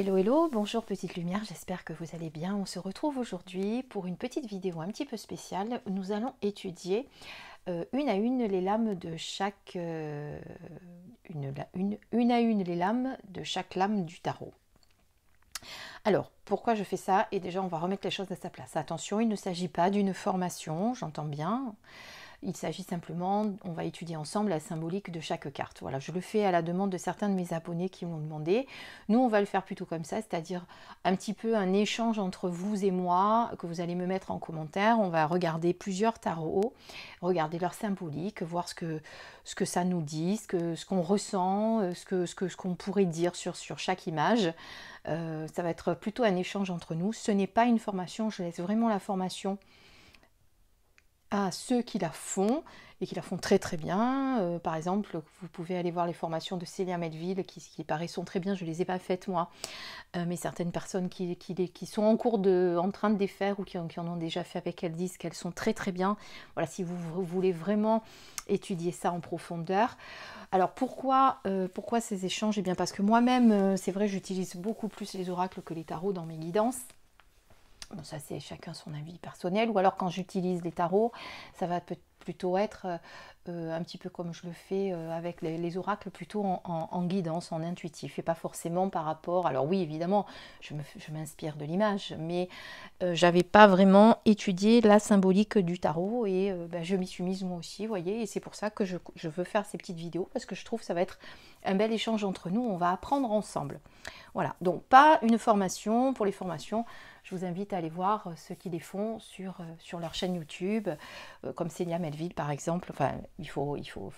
Hello hello, bonjour petite lumière, j'espère que vous allez bien. On se retrouve aujourd'hui pour une petite vidéo un petit peu spéciale. Nous allons étudier euh, une à une les lames de chaque euh, une, une, à une les lames de chaque lame du tarot. Alors, pourquoi je fais ça Et déjà, on va remettre les choses à sa place. Attention, il ne s'agit pas d'une formation, j'entends bien. Il s'agit simplement, on va étudier ensemble la symbolique de chaque carte. Voilà, je le fais à la demande de certains de mes abonnés qui m'ont demandé. Nous, on va le faire plutôt comme ça, c'est-à-dire un petit peu un échange entre vous et moi que vous allez me mettre en commentaire. On va regarder plusieurs tarots, regarder leur symbolique, voir ce que, ce que ça nous dit, ce qu'on ce ressent, ce qu'on euh, que, ce qu'on pourrait dire sur, chaque image. Euh, ça va être plutôt un échange entre nous. Ce n'est pas une formation, je laisse vraiment la formation à ceux qui la font et qui la font très très bien. Euh, par exemple, vous pouvez aller voir les formations de Célia Medville qui, paraissent sont très bien, je ne les ai pas faites moi, euh, mais certaines personnes qui, sont en cours de, en train de les faire ou qui, en ont déjà fait avec elles disent qu'elles sont très très bien. Voilà, si vous, voulez vraiment étudier ça en profondeur. Alors pourquoi, euh, pourquoi ces échanges Eh bien parce que moi-même, c'est vrai, j'utilise beaucoup plus les oracles que les tarots dans mes guidances ça c'est chacun son avis personnel. Ou alors quand j'utilise les tarots, ça va plutôt être euh, un petit peu comme je le fais euh, avec les, oracles, plutôt en, guidance, en intuitif, et pas forcément par rapport. Alors oui, évidemment, je m'inspire de l'image, mais euh, j'avais pas vraiment étudié la symbolique du tarot et ben, je m'y suis mise moi aussi, vous voyez. Et c'est pour ça que je, je veux faire ces petites vidéos parce que je trouve que ça va être un bel échange entre nous. On va apprendre ensemble. Voilà, donc pas une formation. Pour les formations, je vous invite à aller voir euh, ceux qui les font euh, sur, leur chaîne YouTube, euh, comme Célia Melville par exemple. Enfin, il faut, il faut,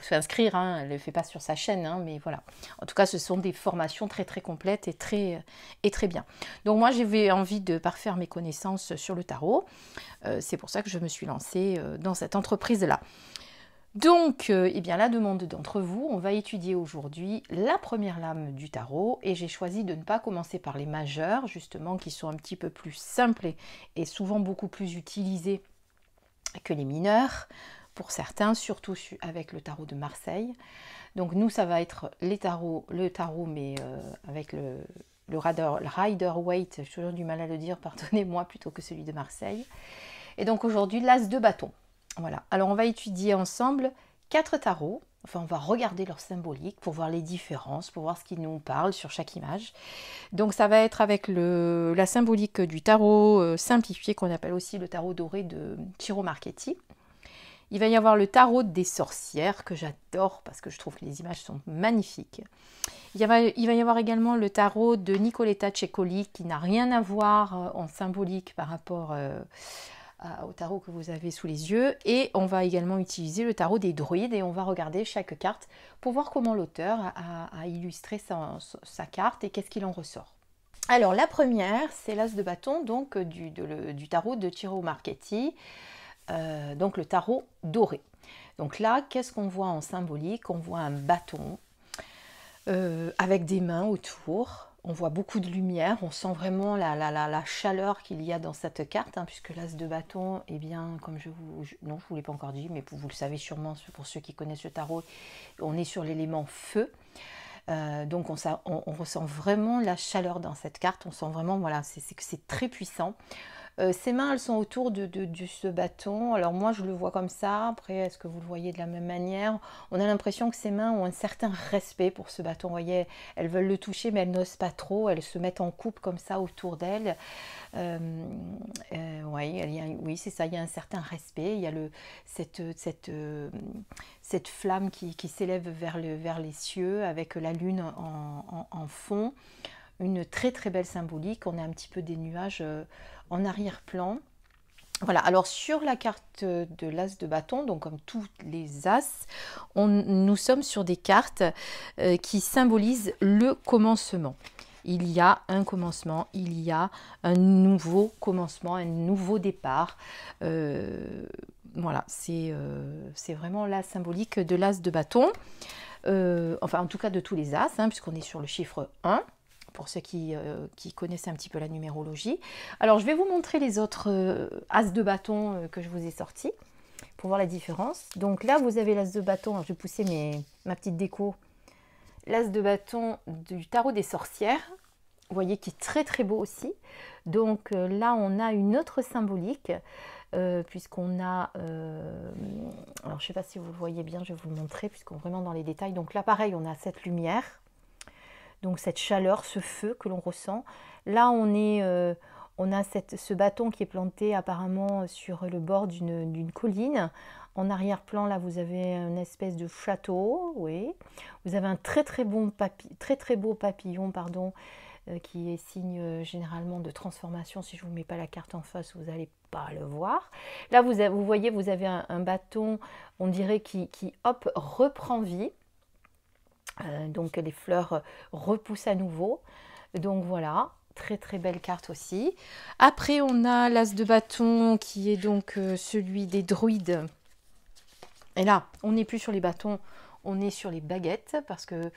s'inscrire, hein. elle ne le fait pas sur sa chaîne, hein, mais voilà. En tout cas, ce sont des formations très très complètes et très, et très bien. Donc moi, j'avais envie de parfaire mes connaissances sur le tarot. C'est pour ça que je me suis lancée dans cette entreprise-là. Donc, euh, eh bien, la demande d'entre vous, on va étudier aujourd'hui la première lame du tarot et j'ai choisi de ne pas commencer par les majeurs, justement, qui sont un petit peu plus simples et souvent beaucoup plus utilisés que les mineurs, pour certains, surtout avec le tarot de Marseille. Donc nous, ça va être les tarots, le tarot, mais euh, avec le, rider, le rider weight, j'ai toujours du mal à le dire, pardonnez-moi, plutôt que celui de Marseille. Et donc aujourd'hui, l'as de bâton. Voilà, alors on va étudier ensemble quatre tarots. Enfin, on va regarder leur symbolique pour voir les différences, pour voir ce qu'ils nous parlent sur chaque image. Donc, ça va être avec le, la symbolique du tarot euh, simplifié qu'on appelle aussi le tarot doré de Chiro Marchetti. Il va y avoir le tarot des sorcières que j'adore parce que je trouve que les images sont magnifiques. Il, va, il va y avoir également le tarot de Nicoletta Cecoli qui n'a rien à voir euh, en symbolique par rapport à euh, au tarot que vous avez sous les yeux. Et on va également utiliser le tarot des druides et on va regarder chaque carte pour voir comment l'auteur a, illustré sa, carte et qu'est-ce qu'il en ressort. Alors la première, c'est l'as de bâton donc euh, du, tarot de Tiro Marchetti, euh, donc le tarot doré. Donc là, qu'est-ce qu'on voit en symbolique On voit un bâton euh, avec des mains autour, on voit beaucoup de lumière, on sent vraiment la, la, chaleur qu'il y a dans cette carte, hein, puisque l'as de bâton, et eh bien, comme je vous... non, je ne vous l'ai pas encore dit, mais vous, le savez sûrement, pour ceux qui connaissent le tarot, on est sur l'élément feu. Euh, donc on, on, ressent vraiment la chaleur dans cette carte, on sent vraiment, voilà, c'est que c'est très puissant. Euh, ses mains, elles sont autour de, ce bâton. Alors moi, je le vois comme ça. Après, est-ce que vous le voyez de la même manière On a l'impression que ses mains ont un certain respect pour ce bâton. Vous voyez, elles veulent le toucher, mais elles n'osent pas trop. Elles se mettent en coupe comme ça autour d'elles. Euh, euh, oui, c'est ça. Il y a un certain respect. Il y a le, cette, flamme qui, s'élève vers, le, vers les cieux avec la lune en, fond. Une très très belle symbolique. On a un petit peu des nuages en arrière-plan. Voilà, alors sur la carte de l'as de bâton, donc comme tous les as, nous sommes sur des cartes euh, qui symbolisent le commencement. Il y a un commencement, il y a un nouveau commencement, un nouveau départ. Euh, voilà, c'est euh, c'est vraiment la symbolique de l'as de bâton. enfin, en tout cas de tous les as, hein, puisqu'on est sur le chiffre 1 pour ceux qui, euh, connaissent un petit peu la numérologie. Alors, je vais vous montrer les autres euh, as de bâton euh, que je vous ai sortis pour voir la différence. Donc là, vous avez l'as de bâton. je vais pousser ma petite déco. L'as de bâton du tarot des sorcières. Vous voyez qui est très très beau aussi. Donc là, on a une autre symbolique. puisqu'on a, alors je ne sais pas si vous voyez bien, je vais vous le montrer, puisqu'on est vraiment dans les détails. Donc là, pareil, on a cette lumière, donc cette chaleur, ce feu que l'on ressent. Là, on est, euh, on a cette, ce bâton qui est planté apparemment sur le bord d'une colline. En arrière-plan, là, vous avez une espèce de château, oui. Vous avez un très très, bon très, très beau papillon, pardon, euh, qui est signe euh, généralement de transformation. Si je ne vous mets pas la carte en face, vous n'allez pas le voir. Là, vous, vous voyez, vous avez un, un bâton, on dirait, qui, qui, hop, reprend vie. Euh, donc les fleurs euh, repoussent à nouveau. Donc voilà, très très belle carte aussi. Après on a l'as de bâton qui est donc euh, celui des druides. Et là, on n'est plus sur les bâtons, on est sur les baguettes parce que,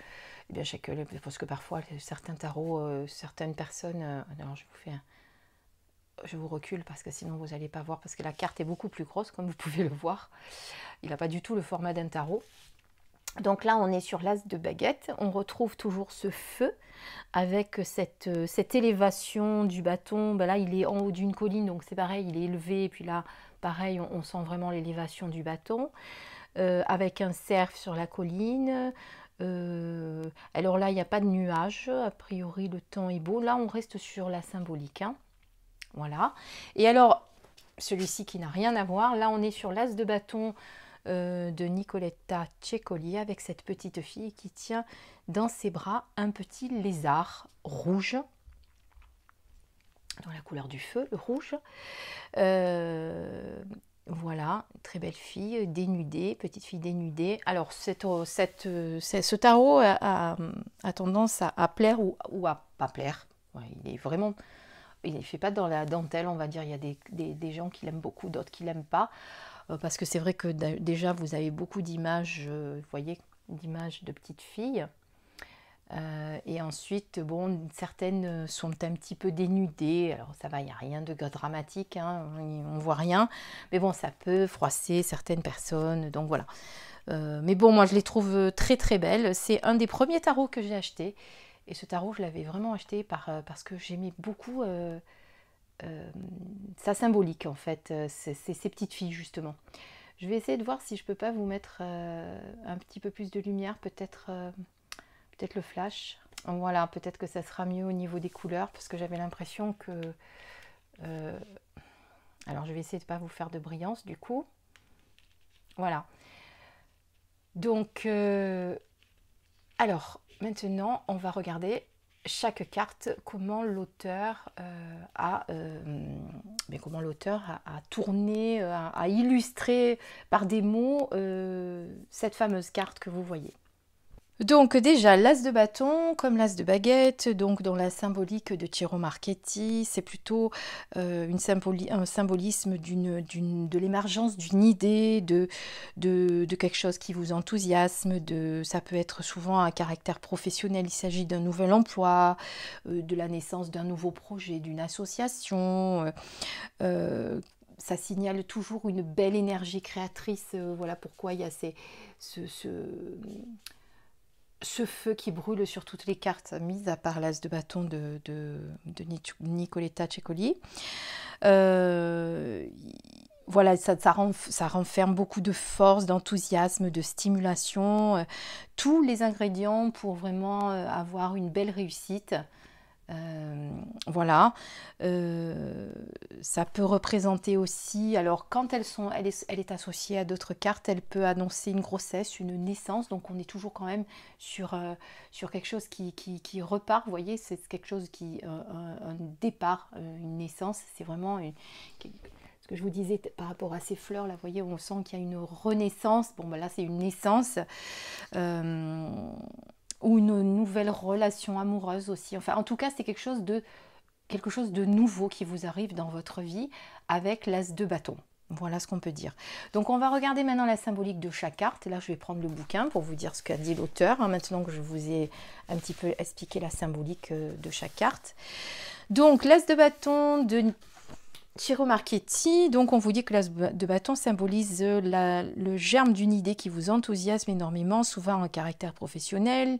eh bien, que parfois certains tarots, certaines personnes... alors je vous fais je vous recule parce que sinon vous n'allez pas voir, parce que la carte est beaucoup plus grosse, comme vous pouvez le voir. Il n'a pas du tout le format d'un tarot. Donc là, on est sur l'as de baguette. On retrouve toujours ce feu avec cette, euh, cette élévation du bâton. Bah là, il est en haut d'une colline, donc c'est pareil, il est élevé. Et puis là, pareil, on, sent vraiment l'élévation du bâton. Euh, avec un cerf sur la colline. Euh, alors là, il n'y a pas de nuages. A priori, le temps est beau. Là, on reste sur la symbolique. Hein. Voilà. Et alors, celui-ci qui n'a rien à voir. Là, on est sur l'as de bâton euh, de Nicoletta Cecoli avec cette petite fille qui tient dans ses bras un petit lézard rouge dans la couleur du feu, le rouge. Euh, voilà, très belle fille, dénudée, petite fille dénudée. Alors, cette, euh, ce tarot a, tendance à, plaire ou, à pas plaire. il est vraiment... Il ne fait pas dans la dentelle, on va dire. Il y a des, des gens qui l'aiment beaucoup, d'autres qui l'aiment pas. Euh, parce que c'est vrai que déjà vous avez beaucoup d'images, euh, vous voyez, d'images de petites filles. Euh, et ensuite, bon, certaines sont un petit peu dénudées. Alors ça va, il n'y a rien de dramatique, hein, on on voit rien. Mais bon, ça peut froisser certaines personnes. Donc voilà. mais bon, moi je les trouve très très belles. C'est un des premiers tarots que j'ai acheté. Et ce tarot, je l'avais vraiment acheté par, parce que j'aimais beaucoup sa euh, symbolique en fait, euh, c'est ces petites filles justement. Je vais essayer de voir si je peux pas vous mettre euh, un petit peu plus de lumière, peut-être peut-être le flash. Voilà, peut-être que ça sera mieux au niveau des couleurs parce que j'avais l'impression que alors je vais essayer de pas vous faire de brillance du coup. Voilà. Donc alors maintenant on va regarder chaque carte, comment l'auteur euh, a, euh, mais comment l'auteur a, tourné, euh, a, illustré par des mots cette fameuse carte que vous voyez. Donc déjà, l'as de bâton comme l'as de baguette, donc dans la symbolique de Tiro Marchetti, c'est plutôt euh, une un symbolisme d'une de l'émergence d'une idée, de, de, quelque chose qui vous enthousiasme, de, ça peut être souvent un caractère professionnel, il s'agit d'un nouvel emploi, euh, de la naissance d'un nouveau projet, d'une association. Euh, ça signale toujours une belle énergie créatrice. voilà pourquoi il y a ces, ce ce feu qui brûle sur toutes les cartes, mises à part l'as de bâton de, Nicoletta Ceccoli, euh, voilà, ça, renferme beaucoup de force, d'enthousiasme, de stimulation, euh, tous les ingrédients pour vraiment euh, avoir une belle réussite euh, voilà, euh, ça peut représenter aussi, alors quand elles sont, elle, est, elle est associée à d'autres cartes, elle peut annoncer une grossesse, une naissance, donc on est toujours quand même sur, euh, sur quelque chose qui, qui, repart, vous voyez, c'est quelque chose qui, un départ, une naissance, c'est vraiment ce que je vous disais par rapport à ces fleurs, là, vous voyez, on sent qu'il y a une renaissance, bon, ben là, c'est une naissance ou une nouvelle relation amoureuse aussi. Enfin, en tout cas, c'est quelque chose de quelque chose de nouveau qui vous arrive dans votre vie avec l'as de bâton. Voilà ce qu'on peut dire. Donc on va regarder maintenant la symbolique de chaque carte. là, je vais prendre le bouquin pour vous dire ce qu'a dit l'auteur, hein, maintenant que je vous ai un petit peu expliqué la symbolique euh, de chaque carte. Donc l'as de bâton de Tiro Marchetti, donc on vous dit que l'as de bâton symbolise euh, le germe d'une idée qui vous enthousiasme énormément, souvent en caractère professionnel.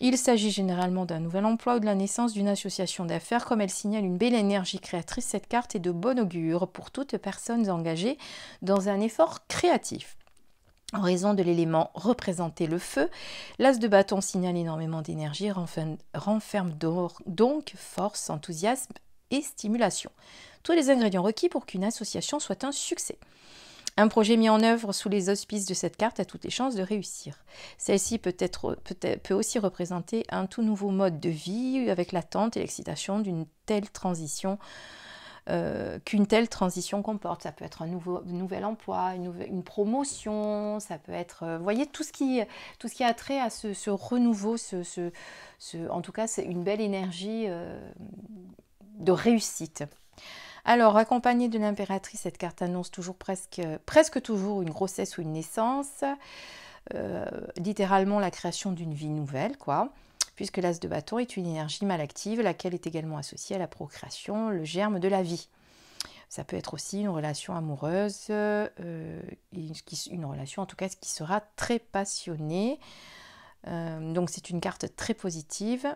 Il s'agit généralement d'un nouvel emploi ou de la naissance d'une association d'affaires, comme elle signale une belle énergie créatrice, cette carte est de bon augure pour toutes personnes engagées dans un effort créatif. En raison de l'élément représenté le feu, l'as de bâton signale énormément d'énergie, renferme donc force, enthousiasme et stimulation. Tous les ingrédients requis pour qu'une association soit un succès. Un projet mis en œuvre sous les auspices de cette carte a toutes les chances de réussir. Celle-ci peut, être, peut, peut aussi représenter un tout nouveau mode de vie avec l'attente et l'excitation d'une telle transition euh, qu'une telle transition comporte. Ça peut être un nouveau, nouvel emploi, une, une promotion, ça peut être, euh, voyez, tout ce, qui, tout ce qui a trait à ce, renouveau, ce, ce, en tout cas, c'est une belle énergie euh, de réussite. Alors, accompagnée de l'impératrice, cette carte annonce toujours presque, presque toujours une grossesse ou une naissance, euh, littéralement la création d'une vie nouvelle, quoi, puisque l'as de bâton est une énergie mal active, laquelle est également associée à la procréation, le germe de la vie. Ça peut être aussi une relation amoureuse, euh, une relation en tout cas qui sera très passionnée. Euh, donc c'est une carte très positive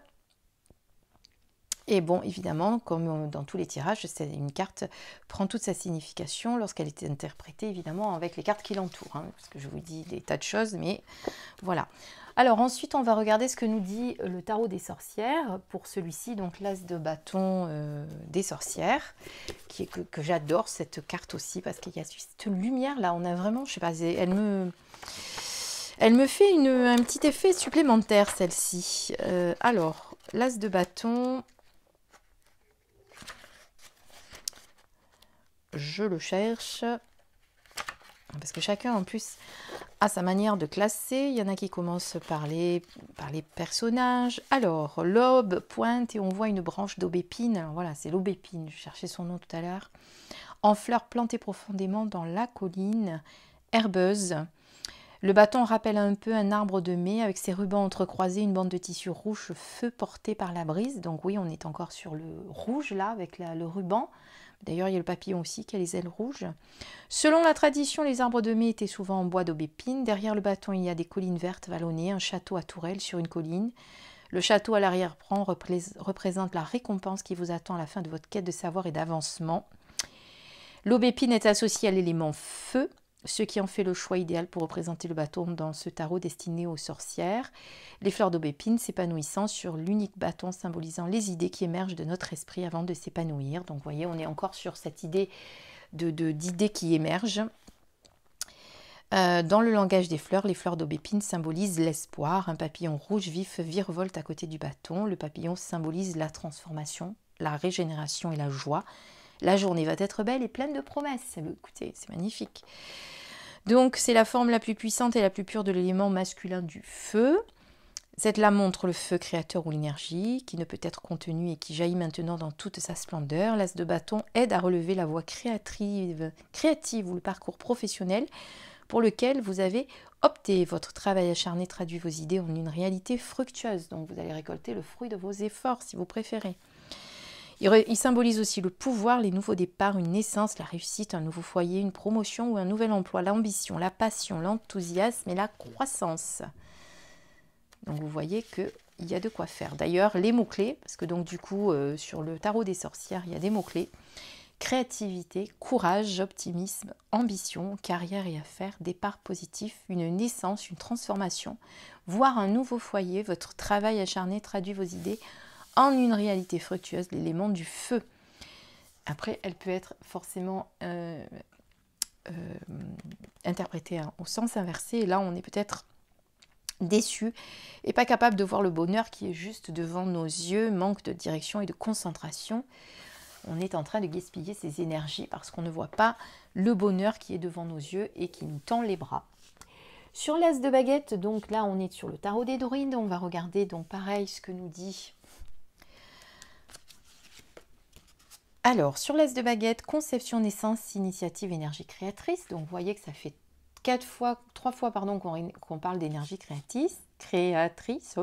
et bon, évidemment, comme euh, dans tous les tirages, une carte prend toute sa signification lorsqu'elle est interprétée, évidemment, avec les cartes qui l'entourent. Hein, parce que je vous dis des tas de choses, mais voilà. Alors ensuite, on va regarder ce que nous dit euh, le tarot des sorcières. Pour celui-ci, donc l'as de bâton euh, des sorcières, qui est que, j'adore cette carte aussi, parce qu'il y a cette lumière là. On a vraiment, je sais pas, elle me... Elle me fait une, un petit effet supplémentaire, celle-ci. alors, l'as de bâton, je le cherche. Parce que chacun en plus a sa manière de classer. Il y en a qui commencent par les, par les personnages. Alors, l'aube pointe et on voit une branche d'aubépine. voilà, c'est l'aubépine, je cherchais son nom tout à l'heure. En fleurs plantées profondément dans la colline, herbeuse. Le bâton rappelle un peu un arbre de mai avec ses rubans entrecroisés, une bande de tissu rouge feu porté par la brise. Donc oui, on est encore sur le rouge là avec le ruban. D'ailleurs, il y a le papillon aussi qui a les ailes rouges. Selon la tradition, les arbres de mai étaient souvent en bois d'aubépine. Derrière le bâton, il y a des collines vertes vallonnées, un château à tourelles sur une colline. Le château à l'arrière-plan représente la récompense qui vous attend à la fin de votre quête de savoir et d'avancement. L'aubépine est associée à l'élément feu ceux qui ont fait le choix idéal pour représenter le bâton dans ce tarot destiné aux sorcières, les fleurs d'aubépine s'épanouissant sur l'unique bâton symbolisant les idées qui émergent de notre esprit avant de s'épanouir. Donc vous voyez, on est encore sur cette idée d'idées de, qui émergent. Euh, dans le langage des fleurs, les fleurs d'aubépine symbolisent l'espoir. Un papillon rouge vif virevolte à côté du bâton. Le papillon symbolise la transformation, la régénération et la joie. La journée va être belle et pleine de promesses. Écoutez, c'est magnifique. Donc c'est la forme la plus puissante et la plus pure de l'élément masculin du feu. Cette lame montre le feu créateur ou l'énergie qui ne peut être contenue et qui jaillit maintenant dans toute sa splendeur. L'as de bâton aide à relever la voie créative ou le parcours professionnel pour lequel vous avez opté. Votre travail acharné traduit vos idées en une réalité fructueuse, donc vous allez récolter le fruit de vos efforts si vous préférez. Il, symbolise aussi le pouvoir, les nouveaux départs, une naissance, la réussite, un nouveau foyer, une promotion ou un nouvel emploi, l'ambition, la passion, l'enthousiasme et la croissance. Donc vous voyez que il y a de quoi faire. D'ailleurs, les mots-clés, parce que donc du coup, euh, sur le tarot des sorcières, il y a des mots-clés. Créativité, courage, optimisme, ambition, carrière et affaires, départ positif, une naissance, une transformation, voire un nouveau foyer, votre travail acharné traduit vos idées en une réalité fructueuse, l'élément du feu. Après, elle peut être forcément euh, euh, interprétée au sens inversé. là, on est peut-être déçu et pas capable de voir le bonheur qui est juste devant nos yeux, manque de direction et de concentration. On est en train de gaspiller ses énergies parce qu'on ne voit pas le bonheur qui est devant nos yeux et qui nous tend les bras. Sur l'as de baguette, donc là on est sur le tarot des druides, on va regarder donc pareil ce que nous dit Alors, sur l'aise de baguette, conception, naissance, initiative, énergie créatrice. Donc, vous voyez que ça fait quatre fois, trois fois pardon, qu'on, parle d'énergie créatrice. créatrice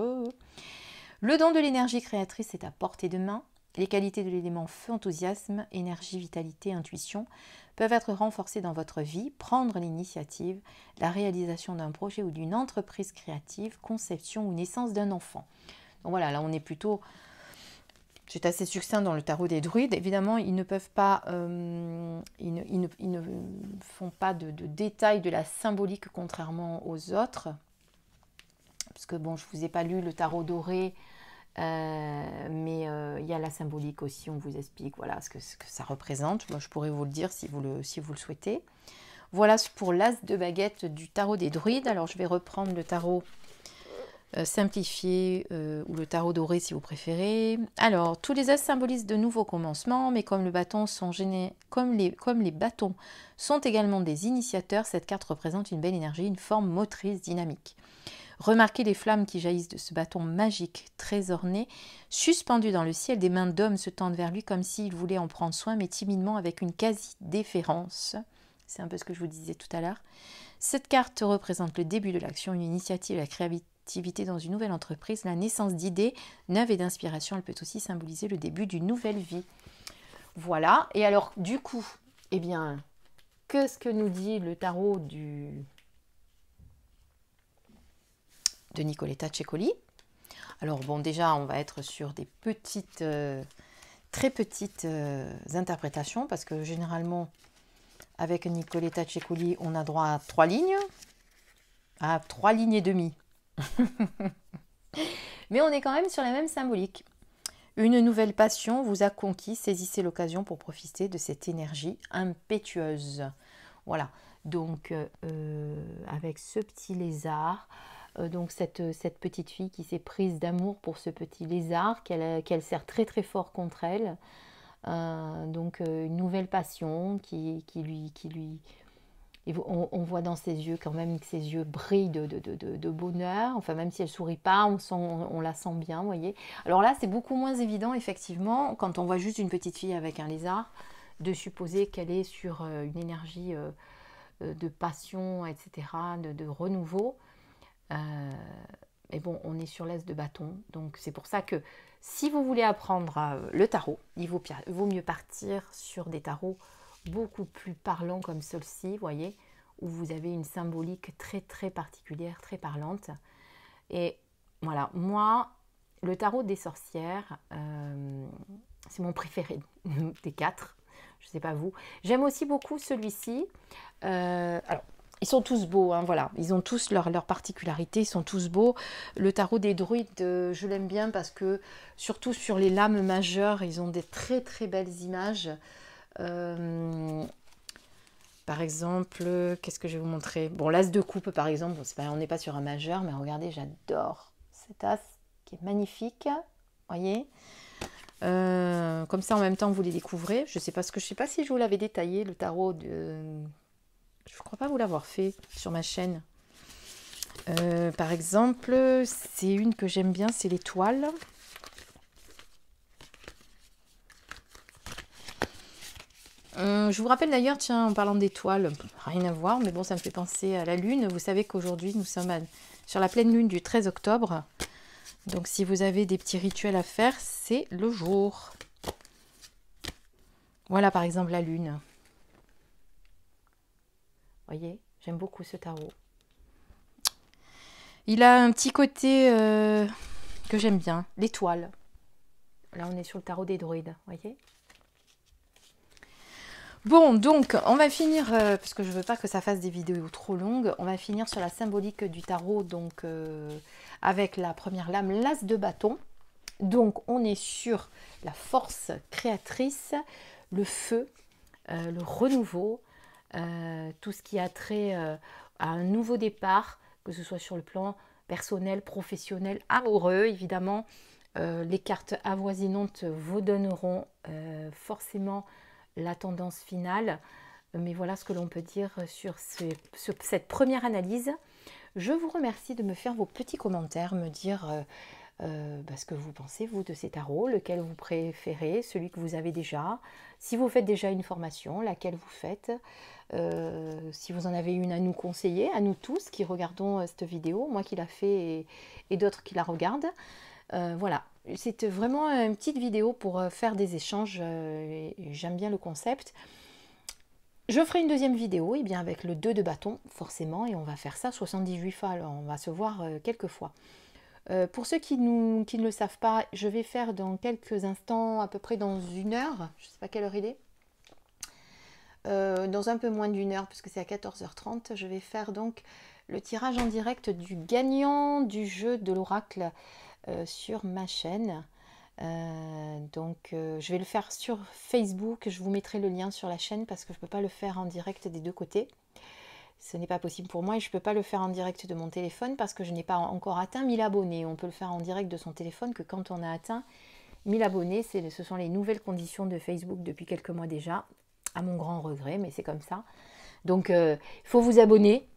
Le don de l'énergie créatrice est à portée de main. Les qualités de l'élément feu, enthousiasme, énergie, vitalité, intuition peuvent être renforcées dans votre vie. Prendre l'initiative, la réalisation d'un projet ou d'une entreprise créative, conception ou naissance d'un enfant. Donc voilà, là on est plutôt été assez succinct dans le tarot des druides. Évidemment, ils ne peuvent pas, euh, ils, ne, font pas de, détails de la symbolique contrairement aux autres. Parce que bon, je ne vous ai pas lu le tarot doré, euh, mais euh, il y a la symbolique aussi, on vous explique voilà, ce, que, ça représente. Moi, je pourrais vous le dire si vous le, si vous le souhaitez. Voilà pour l'as de baguette du tarot des druides. Alors, je vais reprendre le tarot euh, simplifié euh, ou le tarot doré si vous préférez. Alors, tous les as symbolisent de nouveaux commencements, mais comme, le bâton comme, les, bâtons sont également des initiateurs, cette carte représente une belle énergie, une forme motrice dynamique. Remarquez les flammes qui jaillissent de ce bâton magique très orné, suspendu dans le ciel, des mains d'hommes se tendent vers lui comme s'il voulait en prendre soin, mais timidement avec une quasi-déférence. C'est un peu ce que je vous disais tout à l'heure. Cette carte représente le début de l'action, une initiative, la, créativité activité dans une nouvelle entreprise, la naissance d'idées neuves et d'inspiration, elle peut aussi symboliser le début d'une nouvelle vie. Voilà, et alors du coup, eh bien, qu'est-ce que nous dit le tarot du... de Nicoletta Ceccoli Alors bon, déjà, on va être sur des petites, euh, très petites euh, interprétations, parce que généralement, avec Nicoletta Ceccoli, on a droit à trois lignes, à ah, trois lignes et demie. Mais on est quand même sur la même symbolique. Une nouvelle passion vous a conquis, saisissez l'occasion pour profiter de cette énergie impétueuse. Voilà, donc euh, euh, avec ce petit lézard, euh, donc cette, cette, petite fille qui s'est prise d'amour pour ce petit lézard, qu'elle sert très très fort contre elle. donc une nouvelle passion qui, qui, lui, qui lui on, voit dans ses yeux quand même que ses yeux brillent de, bonheur. Enfin, même si elle sourit pas, on, la sent bien, vous voyez. Alors là, c'est beaucoup moins évident, effectivement, quand on voit juste une petite fille avec un lézard, de supposer qu'elle est sur euh, une énergie euh, euh, de passion, etc., de, renouveau. mais bon, on est sur l'aise de bâton. Donc c'est pour ça que si vous voulez apprendre le tarot, il vaut, mieux partir sur des tarots beaucoup plus parlant comme celui ci voyez, où vous avez une symbolique très très particulière, très parlante. Et voilà, moi, le tarot des sorcières, euh, c'est mon préféré des quatre. Je ne sais pas vous. J'aime aussi beaucoup celui-ci. Euh, alors, ils sont tous beaux, hein, voilà. Ils ont tous leurs leur particularités, ils sont tous beaux. Le tarot des druides, je l'aime bien parce que, surtout sur les lames majeures, ils ont des très très belles images. Euh, par exemple, qu'est-ce que je vais vous montrer Bon, l'as de coupe, par exemple, on n'est pas sur un majeur, mais regardez, j'adore cet as qui est magnifique. Voyez euh, Comme ça, en même temps, vous les découvrez. Je ne sais pas ce que je sais pas si je vous l'avais détaillé, le tarot de. Je ne crois pas vous l'avoir fait sur ma chaîne. Euh, par exemple, c'est une que j'aime bien, c'est l'étoile. Euh, je vous rappelle d'ailleurs, tiens, en parlant d'étoiles, rien à voir, mais bon, ça me fait penser à la Lune. Vous savez qu'aujourd'hui, nous sommes sur la pleine Lune du 13 octobre. Donc, si vous avez des petits rituels à faire, c'est le jour. Voilà, par exemple, la Lune. Voyez, j'aime beaucoup ce tarot. Il a un petit côté euh, que j'aime bien, l'étoile. Là, on est sur le tarot des druides, voyez Bon, donc, on va finir, euh, parce que je ne veux pas que ça fasse des vidéos trop longues, on va finir sur la symbolique du tarot, donc, euh, avec la première lame, l'as de bâton. Donc, on est sur la force créatrice, le feu, euh, le renouveau, tout ce qui a trait à un nouveau départ, que ce soit sur le plan personnel, professionnel, amoureux, évidemment. les cartes avoisinantes vous donneront forcément la tendance finale. Mais voilà ce que l'on peut dire sur, cette première analyse. Je vous remercie de me faire vos petits commentaires, me dire euh, euh, bah, ce que vous pensez, vous, de ces tarots, lequel vous préférez, celui que vous avez déjà, si vous faites déjà une formation, laquelle vous faites, euh, si vous en avez une à nous conseiller, à nous tous qui regardons cette vidéo, moi qui la fais et, et d'autres qui la regardent. voilà, c'est vraiment une petite vidéo pour euh, faire des échanges. Euh, j'aime bien le concept. Je ferai une deuxième vidéo et eh bien avec le 2 de bâton, forcément, et on va faire ça 78 fois. on va se voir euh, quelques fois. pour ceux qui, nous, qui, ne le savent pas, je vais faire dans quelques instants, à peu près dans une heure, je ne sais pas quelle heure il est, dans un peu moins d'une heure, puisque c'est à 14h30, je vais faire donc le tirage en direct du gagnant du jeu de l'oracle euh, sur ma chaîne. Euh, donc euh, je vais le faire sur Facebook, je vous mettrai le lien sur la chaîne parce que je ne peux pas le faire en direct des deux côtés. Ce n'est pas possible pour moi et je ne peux pas le faire en direct de mon téléphone parce que je n'ai pas encore atteint 1000 abonnés. On peut le faire en direct de son téléphone que quand on a atteint 1000 abonnés, ce sont les nouvelles conditions de Facebook depuis quelques mois déjà à mon grand regret, mais c'est comme ça. Donc, il euh, faut vous abonner,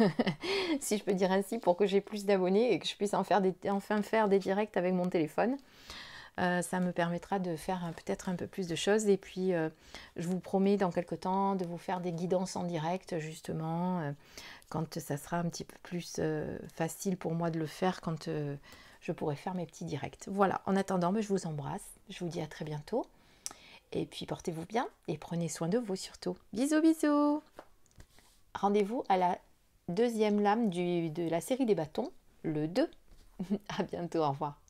si je peux dire ainsi, pour que j'ai plus d'abonnés et que je puisse en faire des, enfin faire des directs avec mon téléphone. Euh, ça me permettra de faire peut-être un peu plus de choses. Et puis, euh, je vous promets dans quelques temps de vous faire des guidances en direct, justement, quand ça sera un petit peu plus facile pour moi de le faire, quand je pourrai faire mes petits directs. Voilà, en attendant, mais ben, je vous embrasse. Je vous dis à très bientôt. Et puis portez-vous bien et prenez soin de vous surtout. Bisous bisous Rendez-vous à la deuxième lame de la série des bâtons, le 2. à bientôt, au revoir.